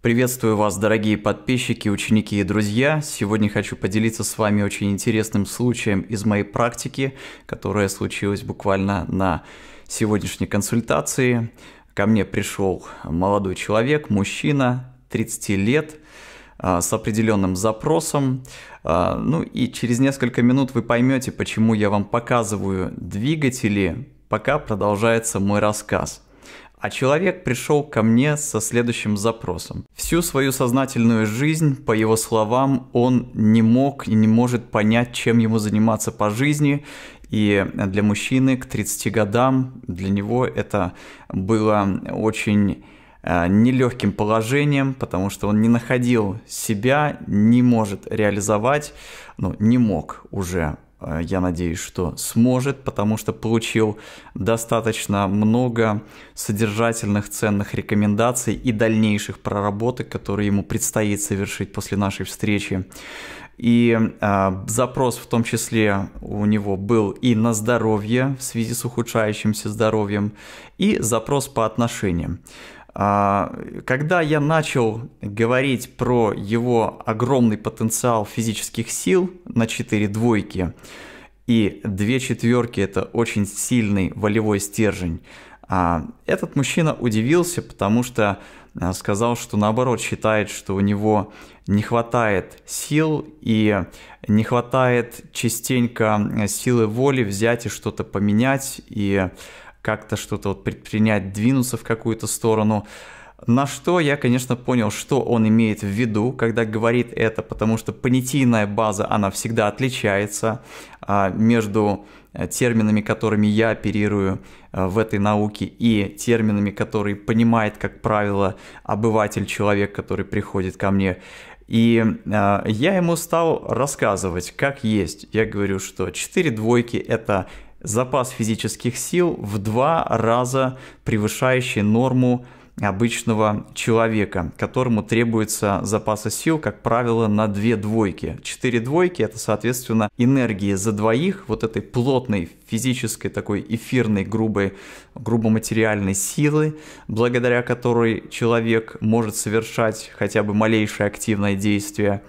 Приветствую вас, дорогие подписчики, ученики и друзья. Сегодня хочу поделиться с вами очень интересным случаем из моей практики, которая случилась буквально на сегодняшней консультации. Ко мне пришел молодой человек, мужчина, 30 лет, а, с определенным запросом. А, ну и через несколько минут вы поймете, почему я вам показываю двигатели, пока продолжается мой рассказ – а человек пришел ко мне со следующим запросом. Всю свою сознательную жизнь, по его словам, он не мог и не может понять, чем ему заниматься по жизни. И для мужчины к 30 годам, для него это было очень э, нелегким положением, потому что он не находил себя, не может реализовать, ну, не мог уже Э, я надеюсь, что сможет, потому что получил достаточно много содержательных, ценных рекомендаций и дальнейших проработок, которые ему предстоит совершить после нашей встречи. И э, запрос в том числе у него был и на здоровье в связи с ухудшающимся здоровьем, и запрос по отношениям. А, когда я начал говорить про его огромный потенциал физических сил на 4 двойки, и две четверки это очень сильный волевой стержень, а, этот мужчина удивился, потому что а, сказал, что наоборот считает, что у него не хватает сил и не хватает частенько силы воли взять и что-то поменять и как-то что-то вот предпринять, двинуться в какую-то сторону. На что я, конечно, понял, что он имеет в виду, когда говорит это, потому что понятийная база, она всегда отличается а, между э, терминами, которыми я оперирую э, в этой науке, и терминами, которые понимает, как правило, обыватель, человек, который приходит ко мне. И э, я ему стал рассказывать, как есть. Я говорю, что 4 двойки это запас физических сил в два раза превышающий норму обычного человека, которому требуется запаса сил, как правило, на две двойки. Четыре двойки – это, соответственно, энергии за двоих, вот этой плотной физической, такой эфирной, грубой, грубо-материальной силы, благодаря которой человек может совершать хотя бы малейшее активное действие.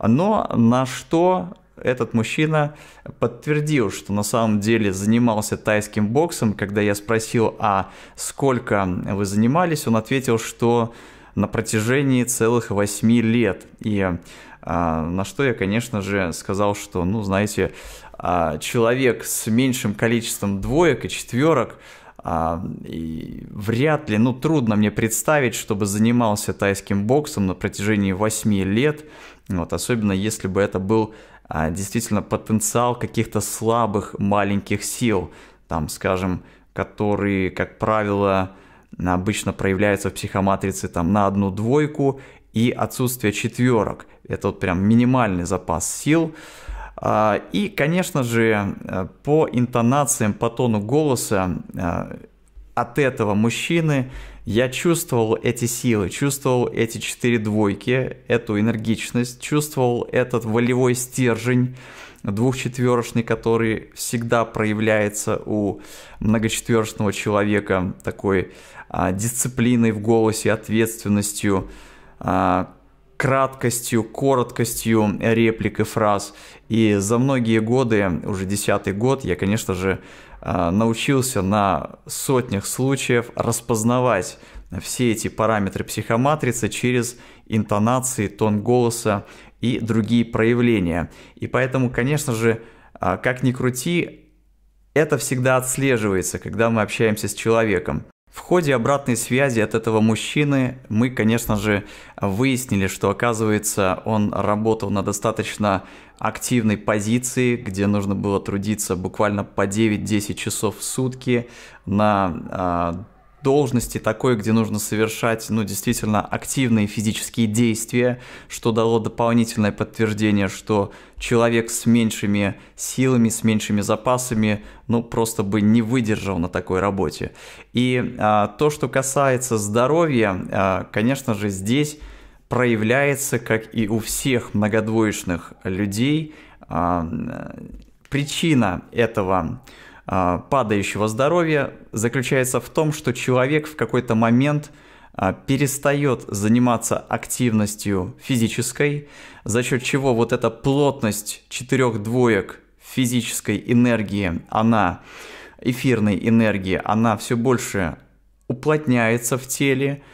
Но на что этот мужчина подтвердил, что на самом деле занимался тайским боксом. Когда я спросил, а сколько вы занимались, он ответил, что на протяжении целых восьми лет. И а, на что я, конечно же, сказал, что, ну, знаете, а, человек с меньшим количеством двоек и четверок, а, и вряд ли, ну, трудно мне представить, чтобы занимался тайским боксом на протяжении 8 лет, вот, особенно если бы это был а, действительно потенциал каких-то слабых маленьких сил, там, скажем, которые, как правило, обычно проявляются в психоматрице там, на одну двойку и отсутствие четверок. Это вот прям минимальный запас сил. А, и, конечно же, э, по интонациям, по тону голоса э, от этого мужчины я чувствовал эти силы, чувствовал эти четыре двойки, эту энергичность, чувствовал этот волевой стержень двухчетверочный, который всегда проявляется у многочетверочного человека такой а, дисциплиной в голосе, ответственностью, а, краткостью, короткостью реплик и фраз. И за многие годы, уже десятый год, я, конечно же, э, научился на сотнях случаев распознавать все эти параметры психоматрицы через интонации, тон голоса и другие проявления. И поэтому, конечно же, э, как ни крути, это всегда отслеживается, когда мы общаемся с человеком. В ходе обратной связи от этого мужчины мы, конечно же, выяснили, что оказывается он работал на достаточно активной позиции, где нужно было трудиться буквально по 9-10 часов в сутки на а, должности такой, где нужно совершать, ну, действительно активные физические действия, что дало дополнительное подтверждение, что человек с меньшими силами, с меньшими запасами, ну, просто бы не выдержал на такой работе. И а, то, что касается здоровья, а, конечно же, здесь проявляется, как и у всех многодвоечных людей, а, причина этого – а, падающего здоровья заключается в том, что человек в какой-то момент а, перестает заниматься активностью физической, за счет чего вот эта плотность четырех двоек физической энергии, она эфирной энергии, она все больше уплотняется в теле,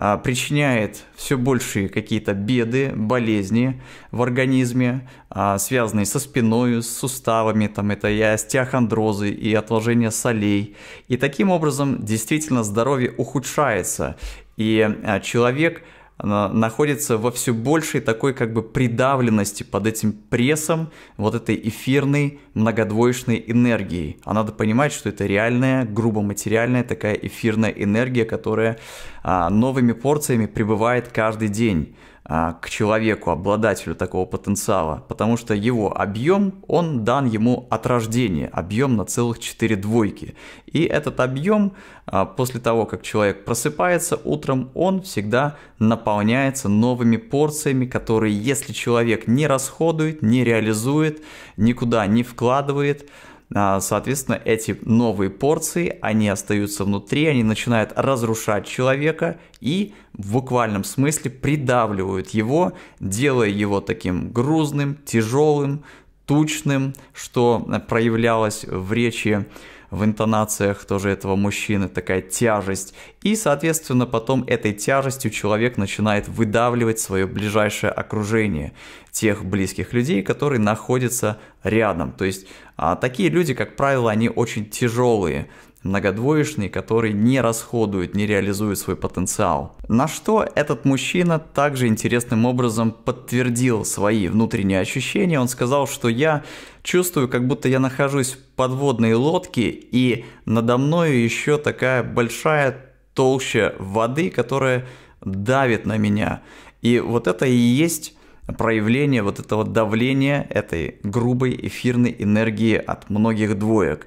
а, причиняет все большие какие-то беды, болезни в организме, а, связанные со спиной, с суставами, там это и остеохондрозы, и отложение солей. И таким образом действительно здоровье ухудшается, и а, человек – находится во все большей такой как бы придавленности под этим прессом вот этой эфирной многодвоечной энергией. А надо понимать, что это реальная, грубо материальная такая эфирная энергия, которая а, новыми порциями прибывает каждый день. А, к человеку, обладателю такого потенциала, потому что его объем, он дан ему от рождения, объем на целых 4 двойки. И этот объем, а, после того, как человек просыпается утром, он всегда наполняется новыми порциями, которые, если человек не расходует, не реализует, никуда не вкладывает, а, соответственно, эти новые порции, они остаются внутри, они начинают разрушать человека и в буквальном смысле придавливают его, делая его таким грузным, тяжелым, тучным, что проявлялось в речи в интонациях тоже этого мужчины, такая тяжесть. И, соответственно, потом этой тяжестью человек начинает выдавливать свое ближайшее окружение, тех близких людей, которые находятся рядом. То есть а, такие люди, как правило, они очень тяжелые, многодвоечный, который не расходует, не реализует свой потенциал. На что этот мужчина также интересным образом подтвердил свои внутренние ощущения. Он сказал, что я чувствую, как будто я нахожусь в подводной лодке, и надо мной еще такая большая толща воды, которая давит на меня. И вот это и есть проявление вот этого давления, этой грубой эфирной энергии от многих двоек.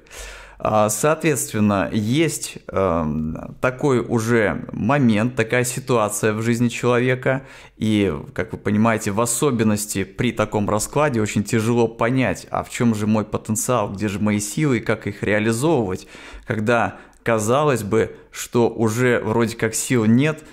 А, соответственно, есть эм, такой уже момент, такая ситуация в жизни человека, и, как вы понимаете, в особенности при таком раскладе очень тяжело понять, а в чем же мой потенциал, где же мои силы и как их реализовывать, когда казалось бы, что уже вроде как сил нет,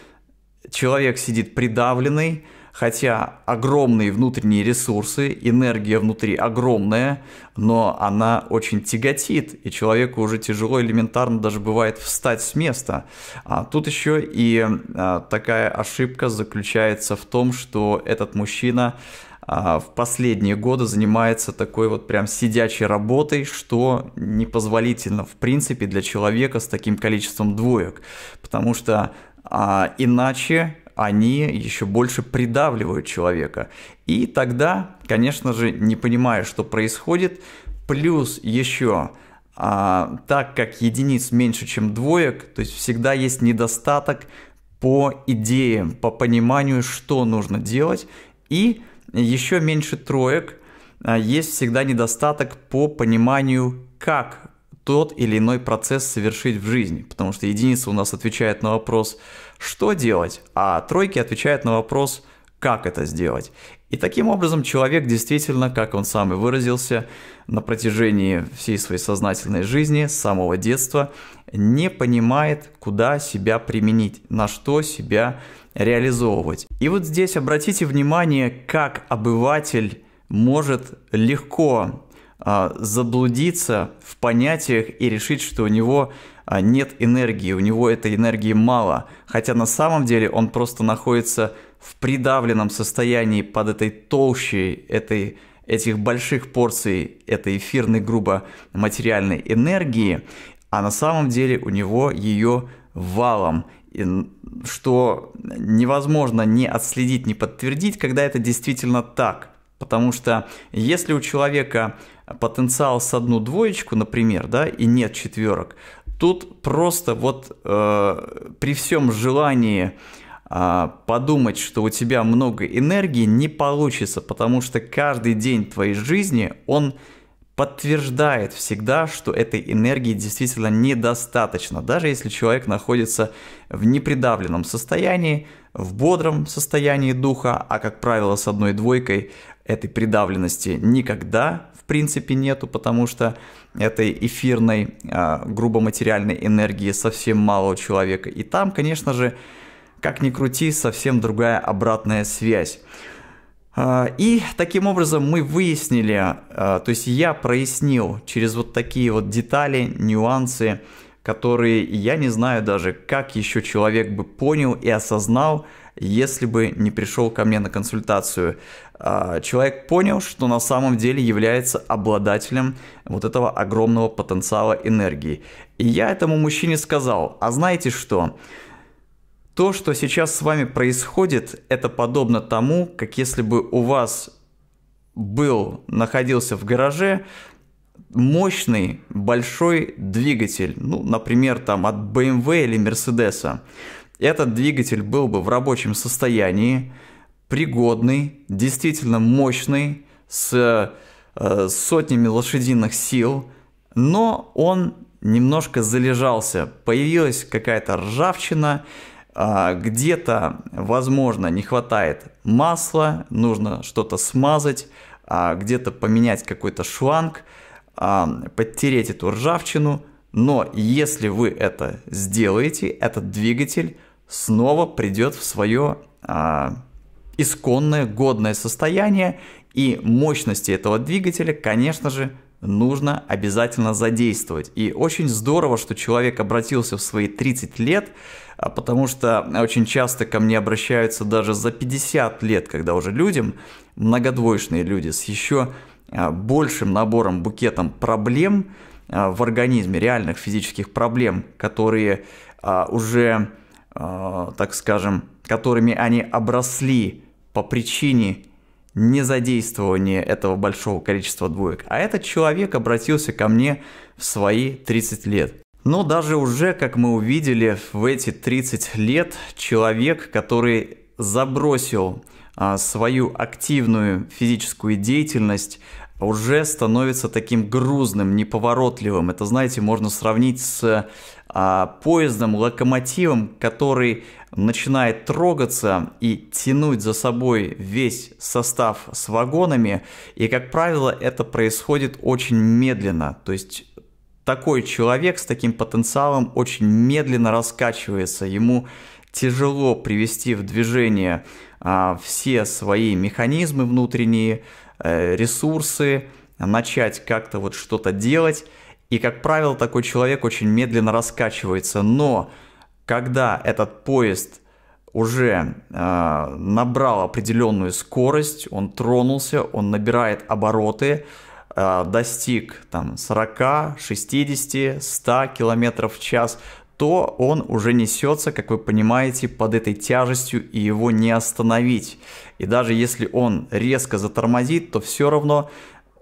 человек сидит придавленный, хотя огромные внутренние ресурсы, энергия внутри огромная, но она очень тяготит, и человеку уже тяжело элементарно даже бывает встать с места. А тут еще и а, такая ошибка заключается в том, что этот мужчина а, в последние годы занимается такой вот прям сидячей работой, что непозволительно в принципе для человека с таким количеством двоек, потому что а, иначе они еще больше придавливают человека. И тогда, конечно же, не понимая, что происходит, плюс еще а, так как единиц меньше, чем двоек, то есть всегда есть недостаток по идеям, по пониманию, что нужно делать, и еще меньше троек, а, есть всегда недостаток по пониманию, как тот или иной процесс совершить в жизни, потому что единица у нас отвечает на вопрос «что делать?», а тройки отвечают на вопрос «как это сделать?». И таким образом человек действительно, как он сам и выразился, на протяжении всей своей сознательной жизни, с самого детства, не понимает, куда себя применить, на что себя реализовывать. И вот здесь обратите внимание, как обыватель может легко а, заблудиться в понятиях и решить, что у него а, нет энергии, у него этой энергии мало. Хотя на самом деле он просто находится в придавленном состоянии под этой толщей, этой, этих больших порций этой эфирной, грубо материальной энергии, а на самом деле у него ее валом, что невозможно не отследить, не подтвердить, когда это действительно так. Потому что если у человека потенциал с одну двоечку, например, да, и нет четверок, тут просто вот э, при всем желании э, подумать, что у тебя много энергии, не получится, потому что каждый день твоей жизни он подтверждает всегда, что этой энергии действительно недостаточно, даже если человек находится в непридавленном состоянии, в бодром состоянии духа, а как правило с одной двойкой этой придавленности никогда принципе нету, потому что этой эфирной, а, грубо материальной энергии совсем мало у человека. И там, конечно же, как ни крути, совсем другая обратная связь. А, и таким образом мы выяснили, а, то есть я прояснил через вот такие вот детали, нюансы, которые я не знаю даже, как еще человек бы понял и осознал, если бы не пришел ко мне на консультацию. А, человек понял, что на самом деле является обладателем вот этого огромного потенциала энергии. И я этому мужчине сказал, а знаете что? То, что сейчас с вами происходит, это подобно тому, как если бы у вас был, находился в гараже мощный большой двигатель, ну, например, там от BMW или Mercedes. Этот двигатель был бы в рабочем состоянии, пригодный, действительно мощный, с э, сотнями лошадиных сил, но он немножко залежался, появилась какая-то ржавчина, э, где-то, возможно, не хватает масла, нужно что-то смазать, э, где-то поменять какой-то шланг, э, подтереть эту ржавчину, но если вы это сделаете, этот двигатель снова придет в свое а, исконное годное состояние, и мощности этого двигателя, конечно же, нужно обязательно задействовать. И очень здорово, что человек обратился в свои 30 лет, а, потому что очень часто ко мне обращаются даже за 50 лет, когда уже людям, многодвоечные люди с еще а, большим набором, букетом проблем а, в организме, реальных физических проблем, которые уже, так скажем, которыми они обросли по причине незадействования этого большого количества двоек. А этот человек обратился ко мне в свои 30 лет. Но даже уже, как мы увидели, в эти 30 лет человек, который забросил а, свою активную физическую деятельность, уже становится таким грузным, неповоротливым. Это, знаете, можно сравнить с а, поездом, локомотивом, который начинает трогаться и тянуть за собой весь состав с вагонами. И, как правило, это происходит очень медленно. То есть такой человек с таким потенциалом очень медленно раскачивается. Ему тяжело привести в движение а, все свои механизмы внутренние, э, ресурсы, начать как-то вот что-то делать. И, как правило, такой человек очень медленно раскачивается. Но когда этот поезд уже э, набрал определенную скорость, он тронулся, он набирает обороты, э, достиг там 40, 60, 100 километров в час, то он уже несется, как вы понимаете, под этой тяжестью и его не остановить. И даже если он резко затормозит, то все равно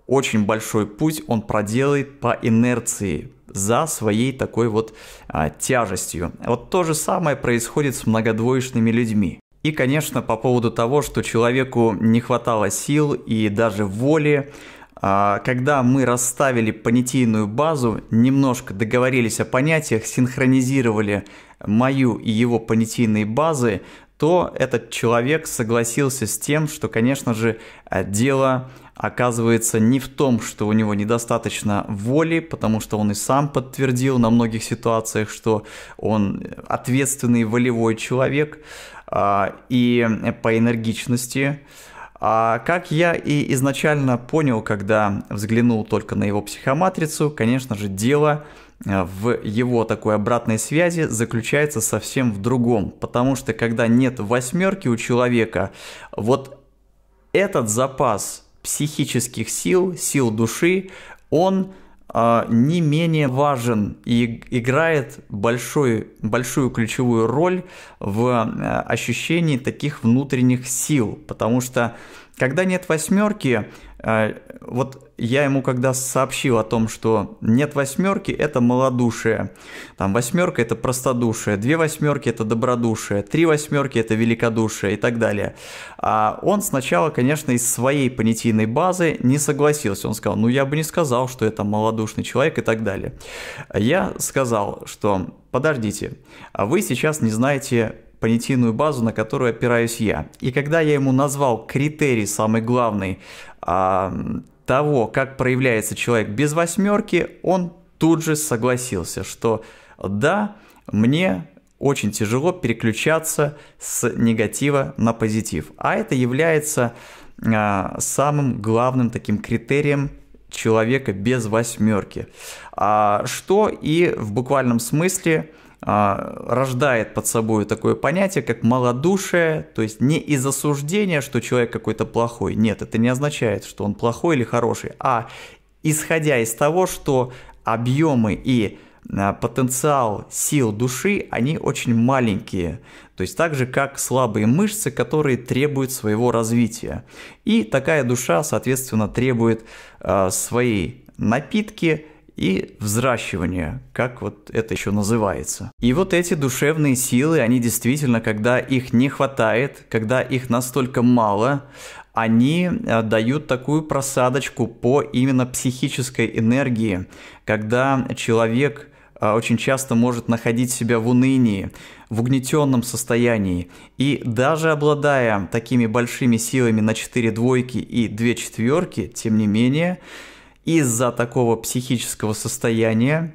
очень большой путь он проделает по инерции, за своей такой вот а, тяжестью. Вот то же самое происходит с многодвоечными людьми. И, конечно, по поводу того, что человеку не хватало сил и даже воли, а, когда мы расставили понятийную базу, немножко договорились о понятиях, синхронизировали мою и его понятийные базы, то этот человек согласился с тем, что, конечно же, э, дело оказывается не в том, что у него недостаточно воли, потому что он и сам подтвердил на многих ситуациях, что он ответственный волевой человек а, и э, по энергичности. А как я и изначально понял, когда взглянул только на его психоматрицу, конечно же, дело Э, в его такой обратной связи заключается совсем в другом. Потому что когда нет восьмерки у человека, вот этот запас психических сил, сил души, он э, не менее важен и играет большой, большую ключевую роль в э, ощущении таких внутренних сил. Потому что когда нет восьмерки, а, вот я ему когда сообщил о том, что нет восьмерки, это малодушие. Там восьмерка это простодушие, две восьмерки это добродушие, три восьмерки это великодушие и так далее. А он сначала, конечно, из своей понятийной базы не согласился. Он сказал, ну я бы не сказал, что это малодушный человек и так далее. Я сказал, что подождите, а вы сейчас не знаете понятийную базу, на которую опираюсь я. И когда я ему назвал критерий самый главный а, того, как проявляется человек без восьмерки, он тут же согласился, что да, мне очень тяжело переключаться с негатива на позитив. А это является а, самым главным таким критерием человека без восьмерки. А, что и в буквальном смысле а, рождает под собой такое понятие, как малодушие, то есть не из осуждения, что человек какой-то плохой. Нет, это не означает, что он плохой или хороший, а исходя из того, что объемы и а, потенциал сил души, они очень маленькие. То есть так же, как слабые мышцы, которые требуют своего развития. И такая душа, соответственно, требует э, а, свои напитки, и взращивание, как вот это еще называется. И вот эти душевные силы, они действительно, когда их не хватает, когда их настолько мало, они э, дают такую просадочку по именно психической энергии, когда человек э, очень часто может находить себя в унынии, в угнетенном состоянии. И даже обладая такими большими силами на 4 двойки и 2 четверки, тем не менее, из-за такого психического состояния,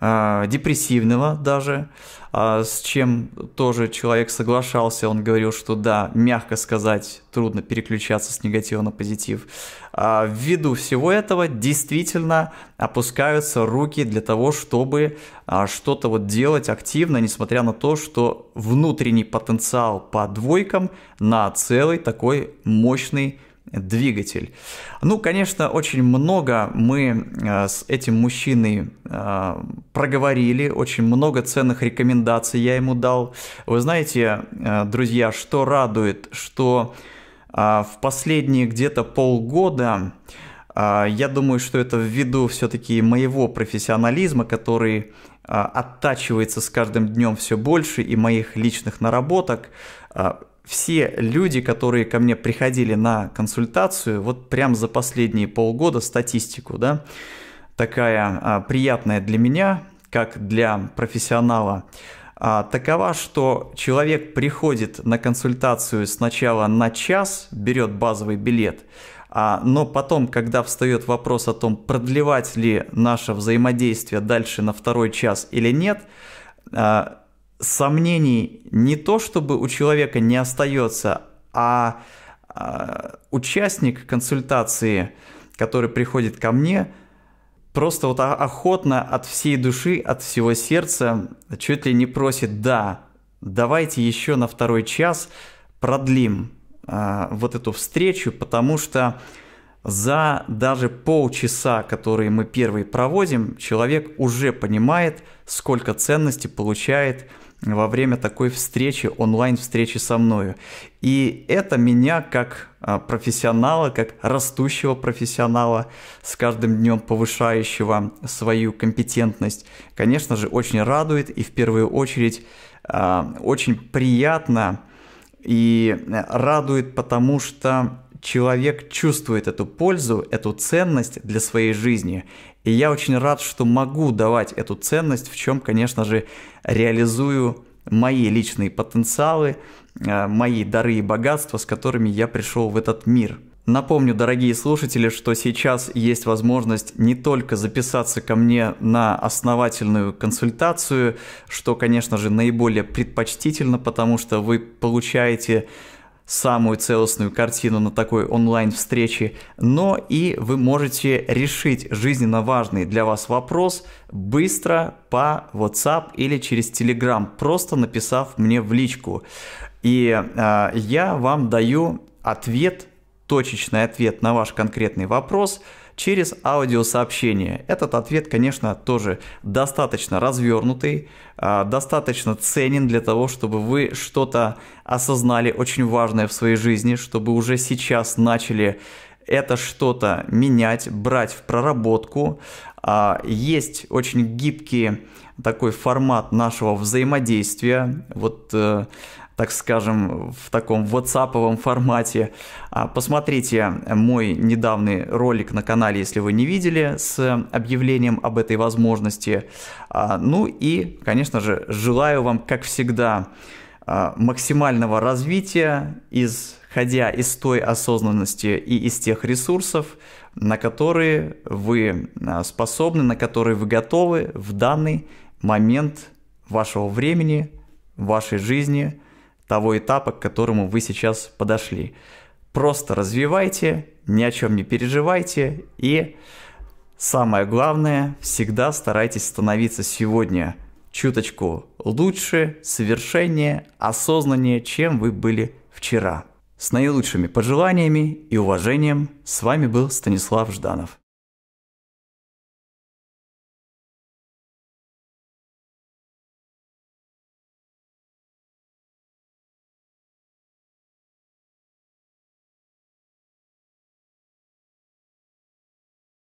а, депрессивного даже, а, с чем тоже человек соглашался. Он говорил, что да, мягко сказать, трудно переключаться с негатива на позитив. А, ввиду всего этого действительно опускаются руки для того, чтобы что-то вот делать активно, несмотря на то, что внутренний потенциал по двойкам на целый такой мощный двигатель. Ну, конечно, очень много мы э, с этим мужчиной э, проговорили, очень много ценных рекомендаций я ему дал. Вы знаете, э, друзья, что радует, что в последние где-то полгода, я думаю, что это ввиду все-таки моего профессионализма, который оттачивается с каждым днем все больше и моих личных наработок, все люди, которые ко мне приходили на консультацию, вот прям за последние полгода статистику, да, такая а, приятная для меня, как для профессионала, а, такова, что человек приходит на консультацию сначала на час, берет базовый билет, а, но потом, когда встает вопрос о том, продлевать ли наше взаимодействие дальше на второй час или нет, а, сомнений не то чтобы у человека не остается, а, а участник консультации, который приходит ко мне, просто вот охотно от всей души, от всего сердца, чуть ли не просит, да, давайте еще на второй час продлим а, вот эту встречу, потому что за даже полчаса, которые мы первые проводим, человек уже понимает, сколько ценности получает во время такой встречи, онлайн-встречи со мною. И это меня как а, профессионала, как растущего профессионала, с каждым днем повышающего свою компетентность, конечно же, очень радует и в первую очередь а, очень приятно и э, радует, потому что человек чувствует эту пользу, эту ценность для своей жизни. И я очень рад, что могу давать эту ценность, в чем, конечно же, реализую мои личные потенциалы, э, мои дары и богатства, с которыми я пришел в этот мир. Напомню, дорогие слушатели, что сейчас есть возможность не только записаться ко мне на основательную консультацию, что, конечно же, наиболее предпочтительно, потому что вы получаете самую целостную картину на такой онлайн-встрече, но и вы можете решить жизненно важный для вас вопрос быстро по WhatsApp или через Telegram, просто написав мне в личку. И э, я вам даю ответ, точечный ответ на ваш конкретный вопрос – через аудиосообщение. Этот ответ, конечно, тоже достаточно развернутый, а, достаточно ценен для того, чтобы вы что-то осознали очень важное в своей жизни, чтобы уже сейчас начали это что-то менять, брать в проработку. А, есть очень гибкий такой формат нашего взаимодействия. Вот э, так скажем, в таком WhatsApp формате. А, посмотрите мой недавний ролик на канале, если вы не видели, с объявлением об этой возможности. А, ну и, конечно же, желаю вам, как всегда, а, максимального развития, исходя из той осознанности и из тех ресурсов, на которые вы способны, на которые вы готовы в данный момент вашего времени, вашей жизни – того этапа, к которому вы сейчас подошли. Просто развивайте, ни о чем не переживайте и самое главное, всегда старайтесь становиться сегодня чуточку лучше, совершеннее, осознаннее, чем вы были вчера. С наилучшими пожеланиями и уважением, с вами был Станислав Жданов.